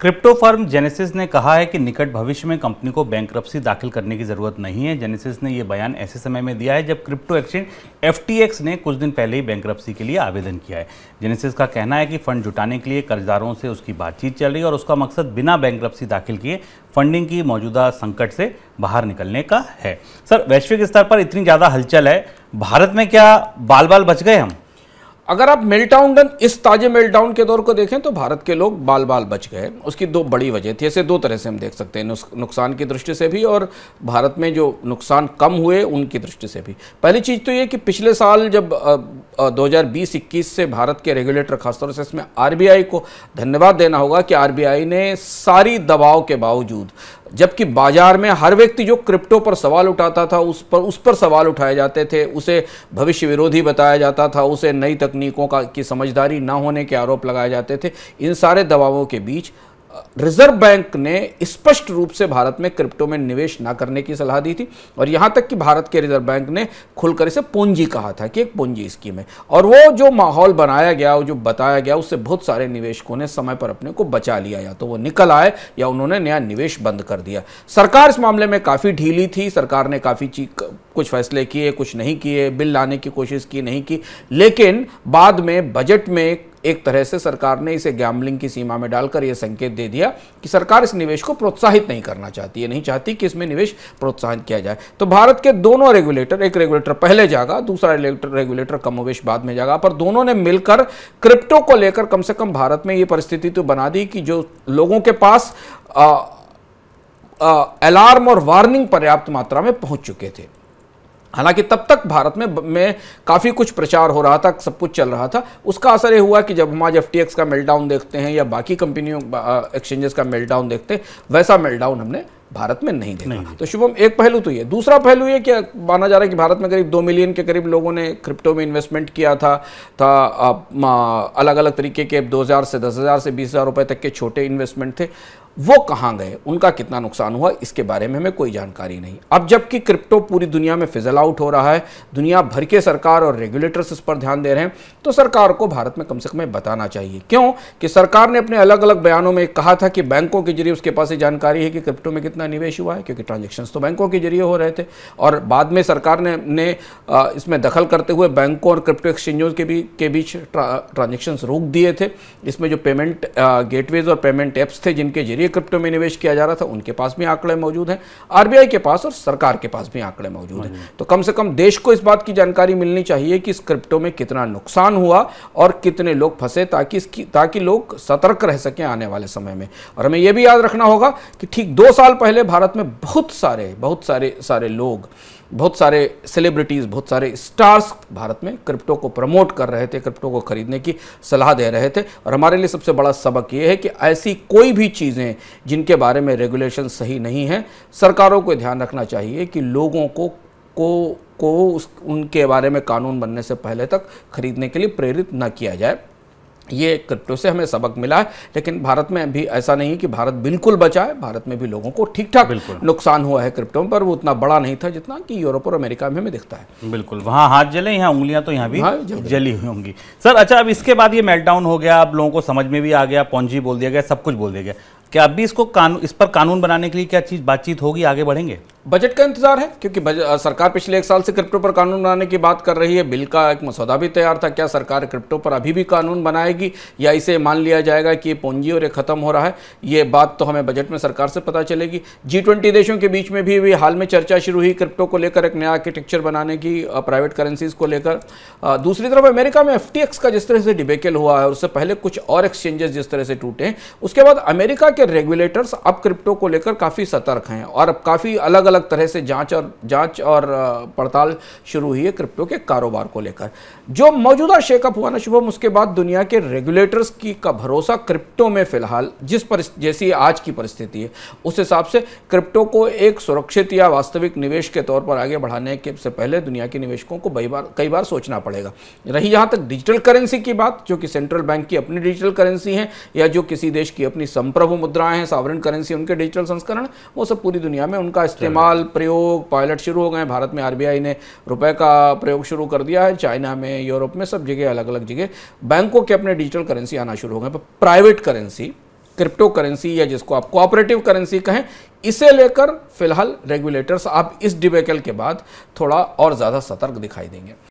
Crypto firm genesis ने कहा है कि निकट भविष्य में कंपनी को बैंक दाखिल करने की ज़रूरत नहीं है जेनेसिस ने यह बयान ऐसे समय में दिया है जब क्रिप्टो एक्सचेंज एफ ने कुछ दिन पहले ही बैंक के लिए आवेदन किया है जेनेसिस का कहना है कि फंड जुटाने के लिए कर्जदारों से उसकी बातचीत चल रही है और उसका मकसद बिना बैंक दाखिल किए फंडिंग की मौजूदा संकट से बाहर निकलने का है सर वैश्विक स्तर पर इतनी ज़्यादा हलचल है भारत में क्या बाल बाल बच गए हम अगर आप मेल्टाउन डन इस ताजे मेल्टाउन के दौर को देखें तो भारत के लोग बाल बाल बच गए उसकी दो बड़ी वजह थी ऐसे दो तरह से हम देख सकते हैं नुकसान की दृष्टि से भी और भारत में जो नुकसान कम हुए उनकी दृष्टि से भी पहली चीज़ तो ये कि पिछले साल जब दो हज़ार से भारत के रेगुलेटर खासतौर से इसमें आरबीआई को धन्यवाद देना होगा कि आरबीआई ने सारी दबाव के बावजूद जबकि बाजार में हर व्यक्ति जो क्रिप्टो पर सवाल उठाता था उस पर उस पर सवाल उठाए जाते थे उसे भविष्य विरोधी बताया जाता था उसे नई तकनीकों का की समझदारी ना होने के आरोप लगाए जाते थे इन सारे दबावों के बीच रिजर्व बैंक ने स्पष्ट रूप से भारत में क्रिप्टो में निवेश ना करने की सलाह दी थी और यहां तक कि भारत के रिजर्व बैंक ने खुलकर इसे पूंजी कहा था कि एक पूंजी स्कीम है और वो जो माहौल बनाया गया वो जो बताया गया उससे बहुत सारे निवेशकों ने समय पर अपने को बचा लिया या तो वो निकल आए या उन्होंने नया निवेश बंद कर दिया सरकार इस मामले में काफ़ी ढीली थी सरकार ने काफ़ी कुछ फैसले किए कुछ नहीं किए बिल लाने की कोशिश की नहीं की लेकिन बाद में बजट में एक तरह से सरकार ने इसे गैम्बलिंग की सीमा में डालकर यह संकेत दे दिया कि सरकार इस निवेश को प्रोत्साहित नहीं करना चाहती है नहीं चाहती कि इसमें निवेश प्रोत्साहित किया जाए तो भारत के दोनों रेगुलेटर एक रेगुलेटर पहले जाएगा दूसरा रेगुलेटर कमोवेश बाद में जाएगा पर दोनों ने मिलकर क्रिप्टो को लेकर कम से कम भारत में ये परिस्थिति तो बना दी कि जो लोगों के पास अलार्म और वार्निंग पर्याप्त मात्रा में पहुंच चुके थे हालांकि तब तक भारत में में काफ़ी कुछ प्रचार हो रहा था सब कुछ चल रहा था उसका असर ये हुआ कि जब हम आज एफ का मेल्टाउन देखते हैं या बाकी कंपनियों एक्सचेंजेस का मेल्टाउन देखते हैं वैसा मेल्टाउन हमने भारत में नहीं देखा नहीं। तो शुभम एक पहलू तो ये दूसरा पहलू ये कि माना जा रहा है कि भारत में करीब दो मिलियन के करीब लोगों ने क्रिप्टो में इन्वेस्टमेंट किया था था अलग अलग तरीके के हज़ार से हज़ार से हज़ार रुपए तक के छोटे इन्वेस्टमेंट थे वो कहाँ गए उनका कितना नुकसान हुआ इसके बारे में हमें कोई जानकारी नहीं अब जबकि क्रिप्टो पूरी दुनिया में फिजल आउट हो रहा है दुनिया भर के सरकार और रेगुलेटर्स इस पर ध्यान दे रहे हैं तो सरकार को भारत में कम से कम बताना चाहिए क्यों कि सरकार ने अपने अलग अलग बयानों में कहा था कि बैंकों के जरिए उसके पास ये जानकारी है कि क्रिप्टो में कितना निवेश हुआ है क्योंकि ट्रांजेक्शन तो बैंकों के जरिए हो रहे थे और बाद में सरकार ने, ने इसमें दखल करते हुए बैंकों और क्रिप्टो एक्सचेंजों के भी के बीच ट्रांजेक्शन रोक दिए थे इसमें जो पेमेंट गेटवेज और पेमेंट ऐप्स थे जिनके जरिए लिए क्रिप्टो में निवेश किया जा रहा था उनके पास भी आंकड़े मौजूद हैं आरबीआई के पास और सरकार के पास भी आंकड़े मौजूद हैं तो कम से कम देश को इस बात की जानकारी मिलनी चाहिए कि इस क्रिप्टो में कितना नुकसान हुआ और कितने लोग फंसे ताकि इसकी ताकि लोग सतर्क रह सकें आने वाले समय में और हमें यह भी याद रखना होगा कि ठीक दो साल पहले भारत में बहुत सारे बहुत सारे सारे लोग बहुत सारे सेलिब्रिटीज़ बहुत सारे स्टार्स भारत में क्रिप्टो को प्रमोट कर रहे थे क्रिप्टो को खरीदने की सलाह दे रहे थे और हमारे लिए सबसे बड़ा सबक ये है कि ऐसी कोई भी चीज़ें जिनके बारे में रेगुलेशन सही नहीं है सरकारों को ध्यान रखना चाहिए कि लोगों को को को उस उनके बारे में कानून बनने से पहले तक खरीदने के लिए प्रेरित न किया जाए ये क्रिप्टो से हमें सबक मिला है लेकिन भारत में भी ऐसा नहीं है कि भारत बिल्कुल बचा है भारत में भी लोगों को ठीक ठाक नुकसान हुआ है क्रिप्टो पर वो उतना बड़ा नहीं था जितना कि यूरोप और अमेरिका में हमें दिखता है बिल्कुल वहाँ हाथ जले यहाँ उंगलियाँ तो यहाँ भी हाँ, जली हुई होंगी सर अच्छा अब इसके बाद ये मेल्टाउन हो गया अब लोगों को समझ में भी आ गया पौजी बोल दिया गया सब कुछ बोल दिया गया क्या अभी इसको कानून इस पर कानून बनाने के लिए क्या चीज़ बातचीत होगी आगे बढ़ेंगे बजट का इंतजार है क्योंकि सरकार पिछले एक साल से क्रिप्टो पर कानून बनाने की बात कर रही है बिल का एक मसौदा भी तैयार था क्या सरकार क्रिप्टो पर अभी भी कानून बनाएगी या इसे मान लिया जाएगा कि ये पूंजी और ये खत्म हो रहा है ये बात तो हमें बजट में सरकार से पता चलेगी जी ट्वेंटी देशों के बीच में भी अभी हाल में चर्चा शुरू हुई क्रिप्टो को लेकर एक नया आर्किटेक्चर बनाने की प्राइवेट करेंसीज को लेकर दूसरी तरफ अमेरिका में एफ का जिस तरह से डिबेकल हुआ है उससे पहले कुछ और एक्सचेंजेस जिस तरह से टूटे उसके बाद अमेरिका के रेगुलेटर्स अब क्रिप्टो को लेकर काफ़ी सतर्क हैं और अब काफ़ी अलग अलग तरह से जांच और जांच और पड़ताल शुरू हुई है क्रिप्टो के कारोबार को लेकर जो मौजूदा शेकअप हुआ ना शुभम उसके बाद दुनिया के रेगुलेटर्स की का भरोसा क्रिप्टो में फिलहाल जिस पर जैसी आज की परिस्थिति है उस हिसाब से क्रिप्टो को एक सुरक्षित या वास्तविक निवेश के तौर पर आगे बढ़ाने के से पहले दुनिया के निवेशकों को कई बार कई बार सोचना पड़ेगा रही यहाँ तक डिजिटल करेंसी की बात जो कि सेंट्रल बैंक की अपनी डिजिटल करेंसी है या जो किसी देश की अपनी संप्रभु मुद्राएं हैं सॉवरन करेंसी उनके डिजिटल संस्करण वो सब पूरी दुनिया में उनका इस्तेमाल प्रयोग पायलट शुरू हो गए भारत में आरबीआई ने रुपए का प्रयोग शुरू कर दिया है चाइना में यूरोप में सब जगह अलग अलग जगह बैंकों के अपने डिजिटल करेंसी आना शुरू हो गए पर प्राइवेट करेंसी क्रिप्टो करेंसी या जिसको आप कोऑपरेटिव करेंसी कहें इसे लेकर फिलहाल रेगुलेटर्स आप इस डिबेकल के बाद थोड़ा और ज़्यादा सतर्क दिखाई देंगे